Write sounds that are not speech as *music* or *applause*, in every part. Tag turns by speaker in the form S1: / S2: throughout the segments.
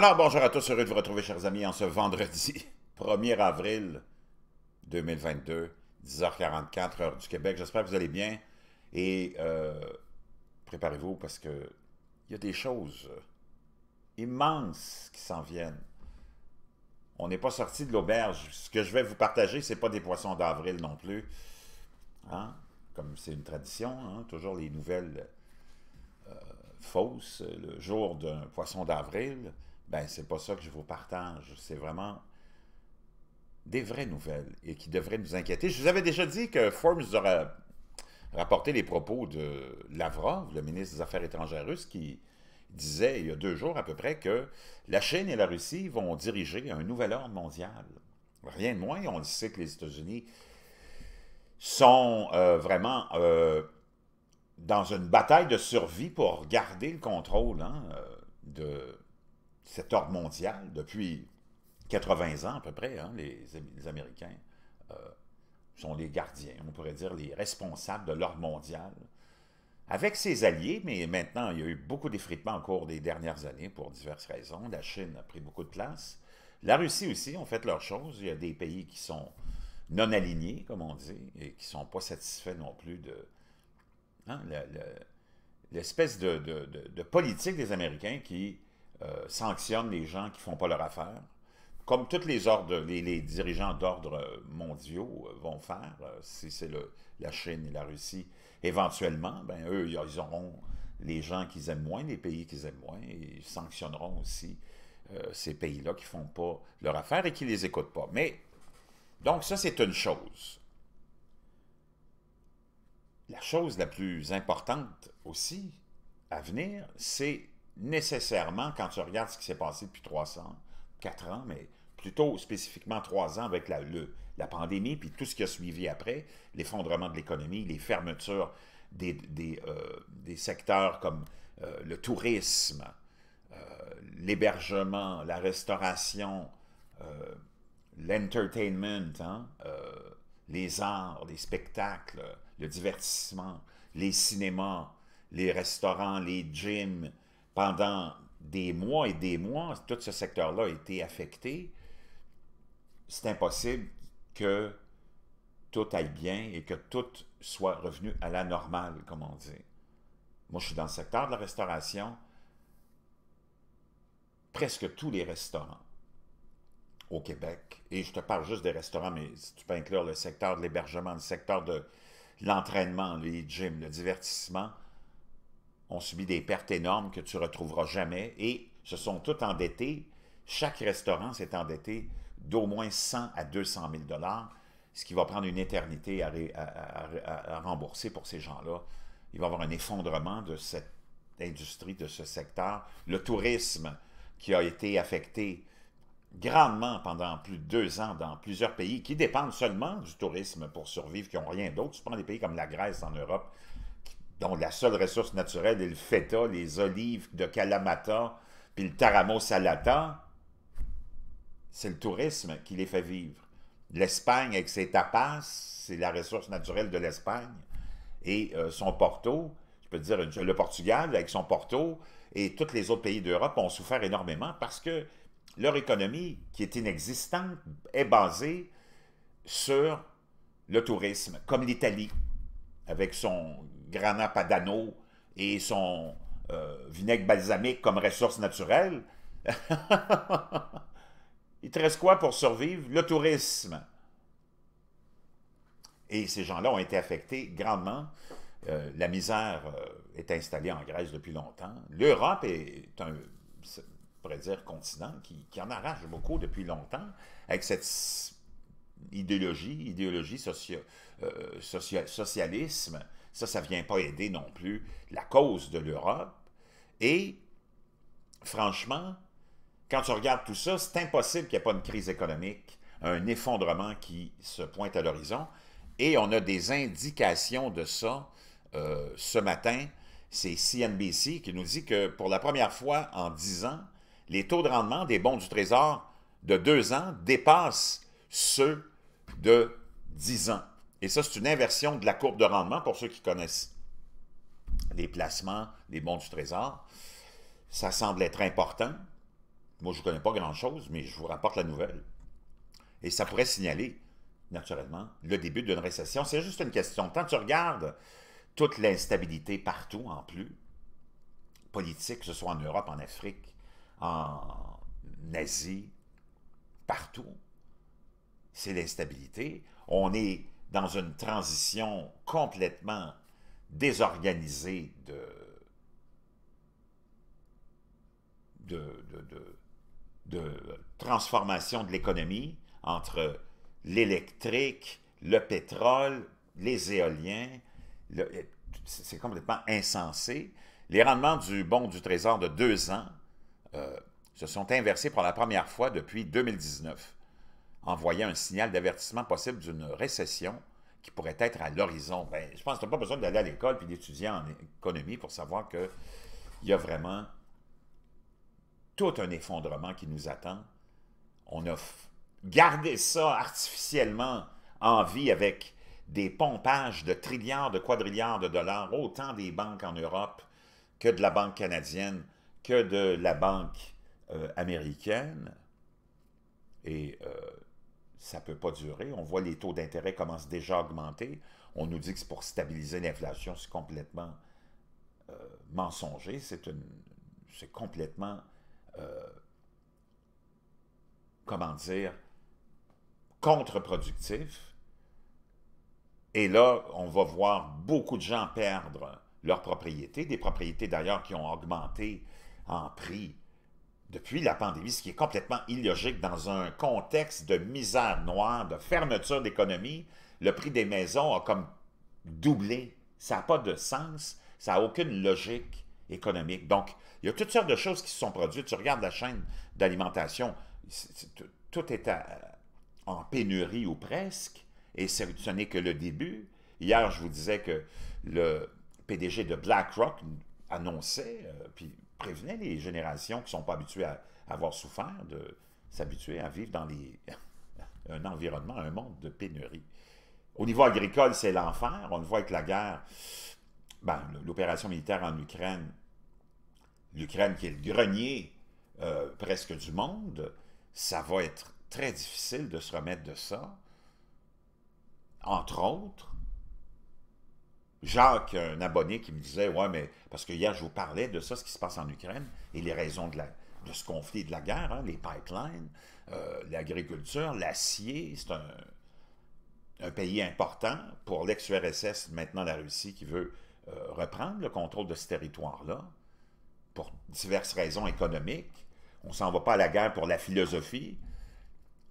S1: Alors bonjour à tous, heureux de vous retrouver chers amis en ce vendredi 1er *laughs* avril 2022, 10h44 heure du Québec. J'espère que vous allez bien et euh, préparez-vous parce que il y a des choses euh, immenses qui s'en viennent. On n'est pas sorti de l'auberge. Ce que je vais vous partager, ce n'est pas des poissons d'avril non plus. Hein, comme c'est une tradition, hein, toujours les nouvelles euh, fausses le jour d'un poisson d'avril ben c'est pas ça que je vous partage. C'est vraiment des vraies nouvelles et qui devraient nous inquiéter. Je vous avais déjà dit que Forbes aurait rapporté les propos de Lavrov, le ministre des Affaires étrangères russe, qui disait il y a deux jours à peu près que la Chine et la Russie vont diriger un nouvel ordre mondial. Rien de moins, on le sait que les États-Unis sont euh, vraiment euh, dans une bataille de survie pour garder le contrôle hein, euh, de, cet ordre mondial depuis 80 ans à peu près, hein, les, Américains euh, sont les gardiens, on pourrait dire les responsables de l'ordre mondial, avec ses alliés, mais maintenant il y a eu beaucoup d'effritements au cours des dernières années pour diverses raisons. La Chine a pris beaucoup de place. La Russie aussi ont fait leurs choses. Il y a des pays qui sont non alignés, comme on dit, et qui ne sont pas satisfaits non plus de hein, l'espèce de politique des Américains qui euh, sanctionnent les gens qui ne font pas leur affaire, comme tous les ordres, les, dirigeants d'ordre euh, mondiaux euh, vont faire, si c'est la Chine et la Russie, éventuellement, ben eux, ils auront les gens qu'ils aiment moins, les pays qu'ils aiment moins, et ils sanctionneront aussi ces pays-là qui ne font pas leur affaire et qui ne les écoutent pas. Mais, donc ça, c'est une chose. La chose la plus importante aussi à venir, c'est nécessairement, quand tu regardes ce qui s'est passé depuis 300, quatre ans, mais plutôt spécifiquement trois ans avec la, le, la pandémie, puis tout ce qui a suivi après, l'effondrement de l'économie, les fermetures des, euh, secteurs comme euh, le tourisme, euh, l'hébergement, la restauration, l'entertainment, hein, les arts, les spectacles, le divertissement, les cinémas, les restaurants, les gyms, pendant des mois et des mois, tout ce secteur-là a été affecté, c'est impossible que tout aille bien et que tout soit revenu à la normale, comme on dit. Moi, je suis dans le secteur de la restauration, presque tous les restaurants au Québec, et je te parle juste des restaurants, mais si tu peux inclure le secteur de l'hébergement, le secteur de l'entraînement, les gyms, le divertissement, ont subi des pertes énormes que tu ne retrouveras jamais et se sont tous endettés. Chaque restaurant s'est endetté d'au moins 100 à 200 000 dollars, ce qui va prendre une éternité à, à rembourser pour ces gens-là. Il va y avoir un effondrement de cette industrie, de ce secteur. Le tourisme qui a été affecté grandement pendant plus de deux ans dans plusieurs pays qui dépendent seulement du tourisme pour survivre, qui n'ont rien d'autre. Tu prends des pays comme la Grèce en Europe, dont la seule ressource naturelle est le feta, les olives de Kalamata, puis le taramo salata, c'est le tourisme qui les fait vivre. L'Espagne, avec ses tapas, c'est la ressource naturelle de l'Espagne, et euh, son porto, je peux dire le Portugal, avec son porto, et tous les autres pays d'Europe ont souffert énormément parce que leur économie, qui est inexistante, est basée sur le tourisme, comme l'Italie, avec son Grana Padano et son euh, vinaigre balsamique comme ressource naturelle. *laughs* Il te reste quoi pour survivre? Le tourisme. Et ces gens-là ont été affectés grandement. Euh, la misère euh, est installée en Grèce depuis longtemps. L'Europe est un, dire, continent qui, en arrache beaucoup depuis longtemps, avec cette idéologie, idéologie socio, socialisme, ça, ça ne vient pas aider non plus la cause de l'Europe. Et franchement, quand tu regardes tout ça, c'est impossible qu'il n'y ait pas une crise économique, un effondrement qui se pointe à l'horizon. Et on a des indications de ça euh, ce matin. C'est CNBC qui nous dit que pour la première fois en dix ans, les taux de rendement des bons du Trésor de deux ans dépassent ceux de dix ans. Et ça, c'est une inversion de la courbe de rendement pour ceux qui connaissent les placements, les bons du trésor. Ça semble être important. Moi, je ne connais pas grand-chose, mais je vous rapporte la nouvelle. Et ça pourrait signaler, naturellement, le début d'une récession. C'est juste une question. Quand tu regardes toute l'instabilité partout, en plus, politique, que ce soit en Europe, en Afrique, en Asie, partout, c'est l'instabilité. On est dans une transition complètement désorganisée de, de, transformation de l'économie entre l'électrique, le pétrole, les éoliens. c'est complètement insensé. Les rendements du bon du trésor de deux ans euh, se sont inversés pour la première fois depuis 2019 envoyer un signal d'avertissement possible d'une récession qui pourrait être à l'horizon. Ben, je pense que tu pas besoin d'aller à l'école et d'étudier en économie pour savoir qu'il y a vraiment tout un effondrement qui nous attend. On a gardé ça artificiellement en vie avec des pompages de trilliards, de quadrilliards de dollars, autant des banques en Europe que de la Banque canadienne, que de la Banque euh, américaine. Et euh, ça ne peut pas durer. On voit les taux d'intérêt commencent déjà à augmenter. On nous dit que c'est pour stabiliser l'inflation. C'est complètement euh, mensonger. C'est complètement... Euh, comment dire, contre-productif. Et là, on va voir beaucoup de gens perdre leurs propriétés, des propriétés d'ailleurs qui ont augmenté en prix depuis la pandémie, ce qui est complètement illogique dans un contexte de misère noire, de fermeture d'économie, le prix des maisons a comme doublé. Ça n'a pas de sens, ça n'a aucune logique économique. Donc, il y a toutes sortes de choses qui se sont produites. Tu regardes la chaîne d'alimentation, tout est en pénurie ou presque, et ce, n'est que le début. Hier, je vous disais que le PDG de BlackRock annonçait, euh, puis prévenait les générations qui ne sont pas habituées à avoir souffert de s'habituer à vivre dans les, *laughs* un environnement, un monde de pénurie. Au niveau agricole, c'est l'enfer. On le voit avec la guerre, ben, l'opération militaire en Ukraine, l'Ukraine qui est le grenier euh, presque du monde, ça va être très difficile de se remettre de ça. Entre autres, Jacques, un abonné, qui me disait, ouais, mais parce que hier, je vous parlais de ça, ce qui se passe en Ukraine, et les raisons de, ce conflit et de la guerre, hein, les pipelines, euh, l'agriculture, l'acier, c'est un, pays important pour l'ex-URSS, maintenant la Russie, qui veut euh, reprendre le contrôle de ce territoire-là, pour diverses raisons économiques. On s'en va pas à la guerre pour la philosophie.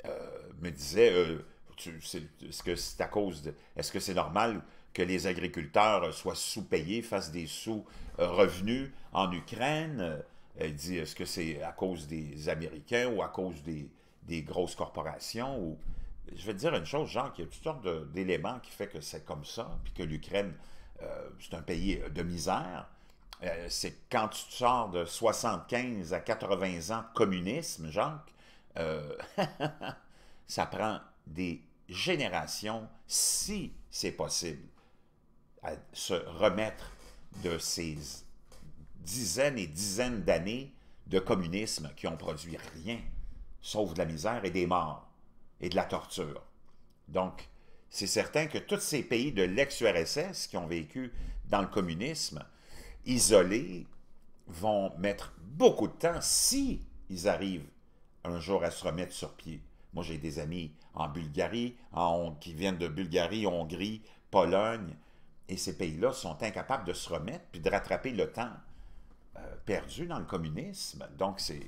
S1: Euh, me disait, euh, ce que c'est à cause de... Est-ce que c'est normal que les agriculteurs euh, soient sous-payés, fassent des sous-revenus en Ukraine. Euh, elle dit, est-ce que c'est à cause des Américains ou à cause des, grosses corporations ou... Je vais te dire une chose, Jean, qu'il y a toutes sortes d'éléments qui fait que c'est comme ça, puis que l'Ukraine, euh, c'est un pays de misère. c'est quand tu sors de 75 à 80 ans de communisme, Jean, *laughs* ça prend des générations, si c'est possible, à se remettre de ces dizaines et dizaines d'années de communisme qui ont produit rien, sauf de la misère et des morts et de la torture. Donc, c'est certain que tous ces pays de l'ex-URSS qui ont vécu dans le communisme, isolés, vont mettre beaucoup de temps si ils arrivent un jour à se remettre sur pied. Moi, j'ai des amis en Bulgarie, en, qui viennent de Bulgarie, Hongrie, Pologne, et ces pays-là sont incapables de se remettre puis de rattraper le temps euh, perdu dans le communisme. Donc, c'est.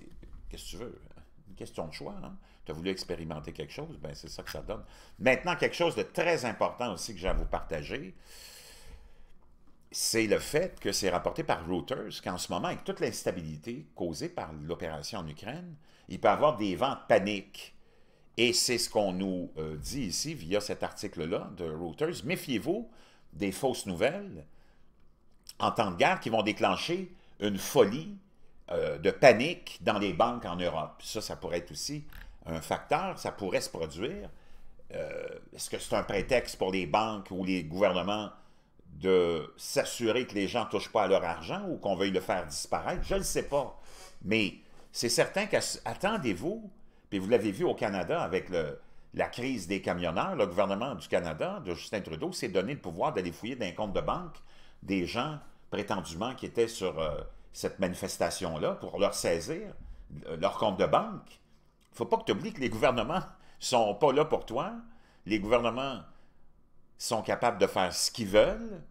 S1: Qu'est-ce que tu veux? Une question de choix. Hein? Tu as voulu expérimenter quelque chose? Ben, c'est ça que ça donne. Maintenant, quelque chose de très important aussi que j'ai à vous partager, c'est le fait que c'est rapporté par Reuters qu'en ce moment, avec toute l'instabilité causée par l'opération en Ukraine, il peut y avoir des ventes de panique. Et c'est ce qu'on nous euh, dit ici via cet article-là de Reuters. Méfiez-vous des fausses nouvelles en temps de guerre qui vont déclencher une folie euh, de panique dans les banques en Europe. Ça, ça pourrait être aussi un facteur, ça pourrait se produire. Euh, est-ce que c'est un prétexte pour les banques ou les gouvernements de s'assurer que les gens ne touchent pas à leur argent ou qu'on veuille le faire disparaître? Je ne le sais pas. Mais c'est certain qu'attendez-vous, puis vous l'avez vu au Canada avec le, la crise des camionneurs, le gouvernement du Canada, de Justin Trudeau, s'est donné le pouvoir d'aller fouiller d'un compte de banque des gens prétendument qui étaient sur euh, cette manifestation-là pour leur saisir euh, leur compte de banque. Il ne faut pas que tu oublies que les gouvernements *laughs* sont pas là pour toi. Les gouvernements sont capables de faire ce qu'ils veulent.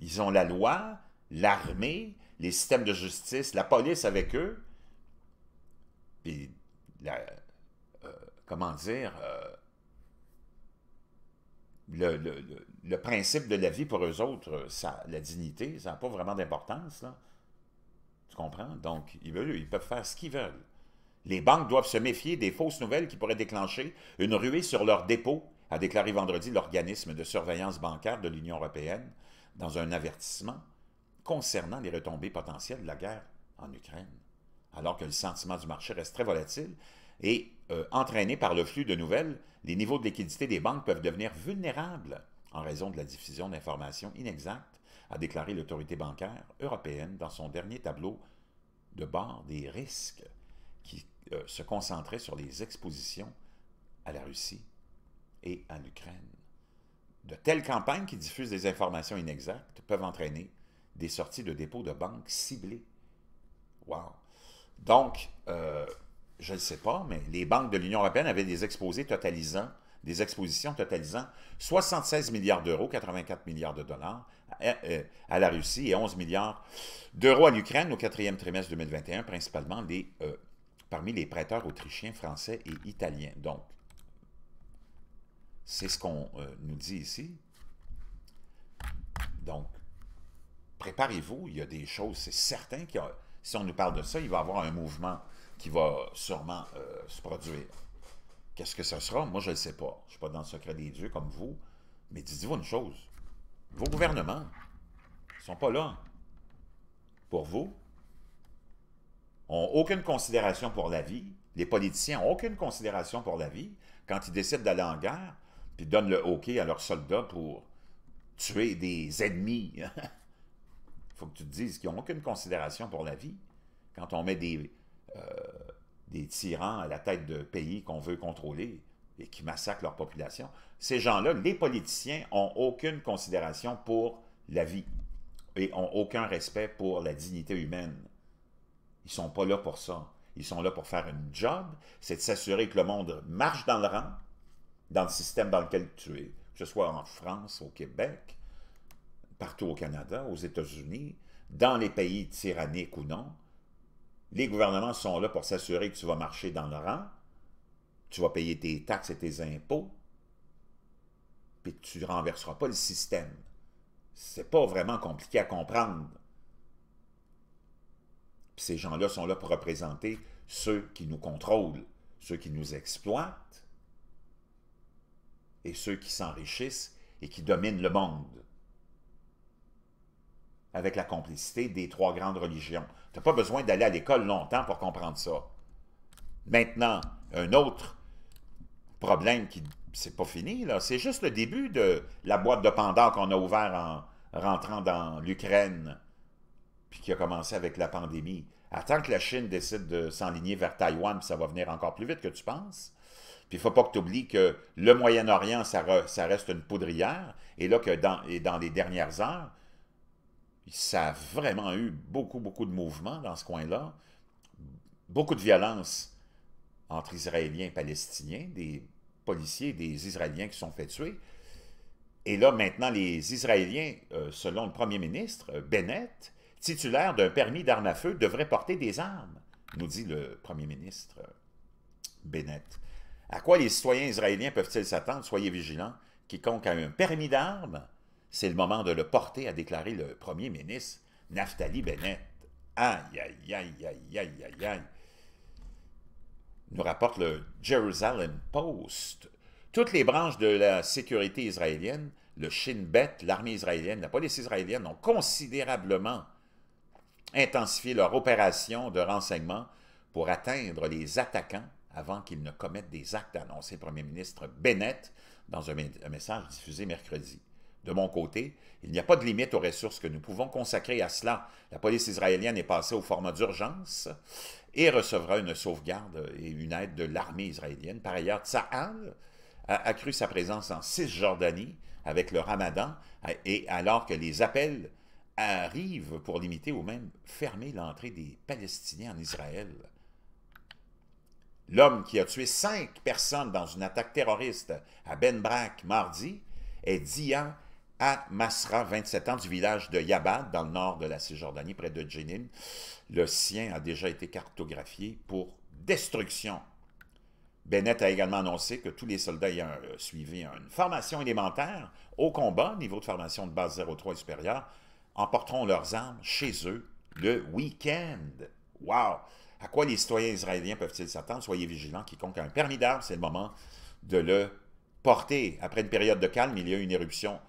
S1: Ils ont la loi, l'armée, les systèmes de justice, la police avec eux. Puis la, comment dire, euh, le, principe de la vie pour eux autres, euh, ça, la dignité, ça n'a pas vraiment d'importance. Tu comprends? Donc, ils, veulent, ils peuvent faire ce qu'ils veulent. Les banques doivent se méfier des fausses nouvelles qui pourraient déclencher une ruée sur leurs dépôts, a déclaré vendredi l'organisme de surveillance bancaire de l'Union européenne dans un avertissement concernant les retombées potentielles de la guerre en Ukraine. Alors que le sentiment du marché reste très volatile, et euh, entraînés par le flux de nouvelles, les niveaux de liquidité des banques peuvent devenir vulnérables en raison de la diffusion d'informations inexactes, a déclaré l'autorité bancaire européenne dans son dernier tableau de bord des risques qui euh, se concentrait sur les expositions à la Russie et à l'Ukraine. De telles campagnes qui diffusent des informations inexactes peuvent entraîner des sorties de dépôts de banques ciblées. Wow! Donc, euh, je ne sais pas, mais les banques de l'Union européenne avaient des exposés totalisant, des expositions totalisant 76 milliards d'euros, 84 milliards de dollars à, euh, la Russie et 11 milliards d'euros à l'Ukraine au quatrième trimestre 2021, principalement euh, parmi les prêteurs autrichiens, français et italiens. Donc, c'est ce qu'on euh, nous dit ici. Donc, préparez-vous, il y a des choses, c'est certain que si on nous parle de ça, il va y avoir un mouvement qui va sûrement euh, se produire. Qu'est-ce que ça sera? Moi, je ne sais pas. Je ne suis pas dans le secret des dieux comme vous. Mais dites-vous une chose. Vos gouvernements ne sont pas là pour vous. Ont aucune considération pour la vie. Les politiciens n'ont aucune considération pour la vie. Quand ils décident d'aller en guerre, puis donnent le OK à leurs soldats pour tuer des ennemis. Il *laughs* faut que tu te dises qu'ils n'ont aucune considération pour la vie. Quand on met des euh, des tyrans à la tête de pays qu'on veut contrôler et qui massacrent leur population. Ces gens-là, les politiciens, ont aucune considération pour la vie et ont aucun respect pour la dignité humaine. Ils sont pas là pour ça. Ils sont là pour faire une job, c'est de s'assurer que le monde marche dans le rang, dans le système dans lequel tu es, que ce soit en France, au Québec, partout au Canada, aux États-Unis, dans les pays tyranniques ou non, les gouvernements sont là pour s'assurer que tu vas marcher dans le rang, tu vas payer tes taxes et tes impôts, puis tu ne renverseras pas le système. C'est pas vraiment compliqué à comprendre. ces gens-là sont là pour représenter ceux qui nous contrôlent, ceux qui nous exploitent et ceux qui s'enrichissent et qui dominent le monde avec la complicité des trois grandes religions. Tu n'as pas besoin d'aller à l'école longtemps pour comprendre ça. Maintenant, un autre problème qui c'est pas fini, là. C'est juste le début de la boîte de Pandore qu'on a ouverte en rentrant dans l'Ukraine, puis qui a commencé avec la pandémie. Attends que la Chine décide de s'enligner vers Taïwan, puis ça va venir encore plus vite que tu penses. Puis il ne faut pas que tu oublies que le Moyen-Orient, ça, reste une poudrière, et là, que dans, et dans les dernières heures, ça a vraiment eu beaucoup, beaucoup de mouvements dans ce coin-là, beaucoup de violence entre Israéliens et Palestiniens, des policiers, des Israéliens qui sont fait tuer. Et là, maintenant, les Israéliens, euh, selon le premier ministre, euh, Bennett, titulaire d'un permis d'armes à feu, devraient porter des armes, nous dit le premier ministre euh, Bennett. À quoi les citoyens israéliens peuvent-ils s'attendre? Soyez vigilants. Quiconque a un permis d'armes c'est le moment de le porter, a déclaré le premier ministre Naftali Bennett. Aïe, aïe, aïe, aïe, aïe, aïe, aïe. Nous rapporte le Jerusalem Post. Toutes les branches de la sécurité israélienne, le Shin Bet, l'armée israélienne, la police israélienne, ont considérablement intensifié leur opération de renseignement pour atteindre les attaquants avant qu'ils ne commettent des actes, a annoncé le premier ministre Bennett dans un message diffusé mercredi. De mon côté, il n'y a pas de limite aux ressources que nous pouvons consacrer à cela. La police israélienne est passée au format d'urgence et recevra une sauvegarde et une aide de l'armée israélienne. Par ailleurs, Tsahal a accru sa présence en Cisjordanie avec le ramadan et alors que les appels arrivent pour limiter ou même fermer l'entrée des Palestiniens en Israël. L'homme qui a tué cinq personnes dans une attaque terroriste à Ben Brak mardi est Dia à Masra, 27 ans, du village de Yabad, dans le nord de la Cisjordanie, près de Jenin. Le sien a déjà été cartographié pour destruction. Bennett a également annoncé que tous les soldats ayant euh, suivi une formation élémentaire au combat, niveau de formation de base 03 et supérieure, emporteront leurs armes chez eux le week-end. Wow! À quoi les citoyens israéliens peuvent-ils s'attendre? Soyez vigilants, quiconque a un permis d'armes, c'est le moment de le porter. Après une période de calme, il y a une éruption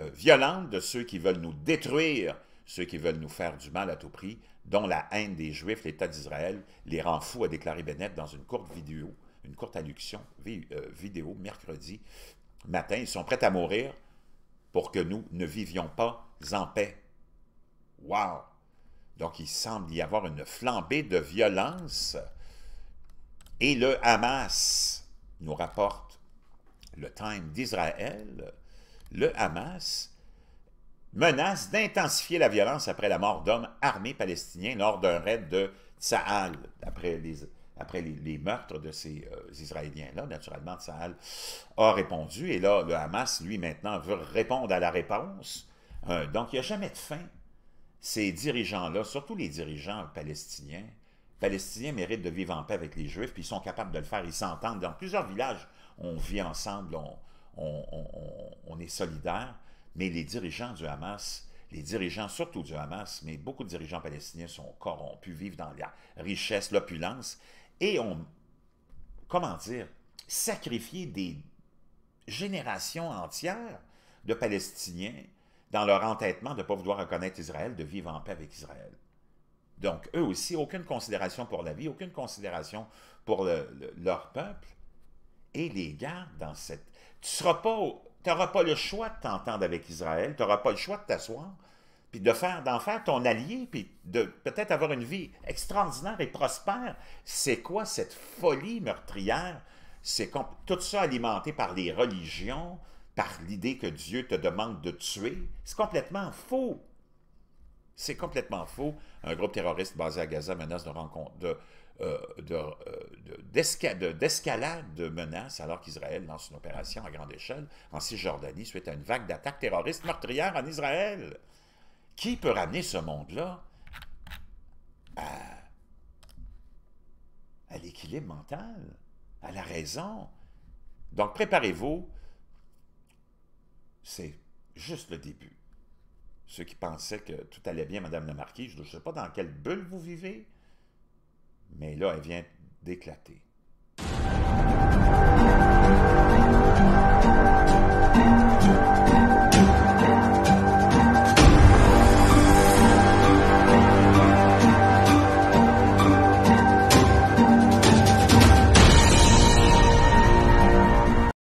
S1: euh, violente de ceux qui veulent nous détruire, ceux qui veulent nous faire du mal à tout prix, dont la haine des Juifs, l'État d'Israël, les rend fous, a déclaré Bennett dans une courte vidéo, une courte allusion euh, vidéo mercredi matin. Ils sont prêts à mourir pour que nous ne vivions pas en paix. Wow! Donc, il semble y avoir une flambée de violence. Et le Hamas nous rapporte le Time d'Israël, le Hamas menace d'intensifier la violence après la mort d'hommes armés palestiniens lors d'un raid de Tsahal, après les, après les, meurtres de ces euh, Israéliens-là. Naturellement, Tsahal a répondu, et là, le Hamas, lui, maintenant, veut répondre à la réponse. Euh, donc, il n'y a jamais de fin. Ces dirigeants-là, surtout les dirigeants palestiniens, Palestiniens méritent de vivre en paix avec les Juifs, puis ils sont capables de le faire, ils s'entendent. Dans plusieurs villages, on vit ensemble, on, on, est solidaire, mais les dirigeants du Hamas, les dirigeants surtout du Hamas, mais beaucoup de dirigeants palestiniens sont corrompus, vivent dans la richesse, l'opulence, et ont, comment dire, sacrifié des générations entières de Palestiniens dans leur entêtement de ne pas vouloir reconnaître Israël, de vivre en paix avec Israël. Donc, eux aussi, aucune considération pour la vie, aucune considération pour leur peuple, et les gars, dans cette tu seras n'auras pas le choix de t'entendre avec Israël, tu n'auras pas le choix de t'asseoir, puis de faire, d'en faire ton allié, puis de peut-être avoir une vie extraordinaire et prospère. C'est quoi cette folie meurtrière? C'est tout ça alimenté par les religions, par l'idée que Dieu te demande de tuer. C'est complètement faux. C'est complètement faux. Un groupe terroriste basé à Gaza menace de, rencontre, de euh, euh, d'escalade de, de menaces alors qu'Israël lance une opération à grande échelle en Cisjordanie suite à une vague d'attaques terroristes meurtrières en Israël. Qui peut ramener ce monde-là à, à l'équilibre mental, à la raison? Donc préparez-vous, c'est juste le début. Ceux qui pensaient que tout allait bien, Madame la Marquise, je ne sais pas dans quelle bulle vous vivez, mais là, elle vient d'éclater.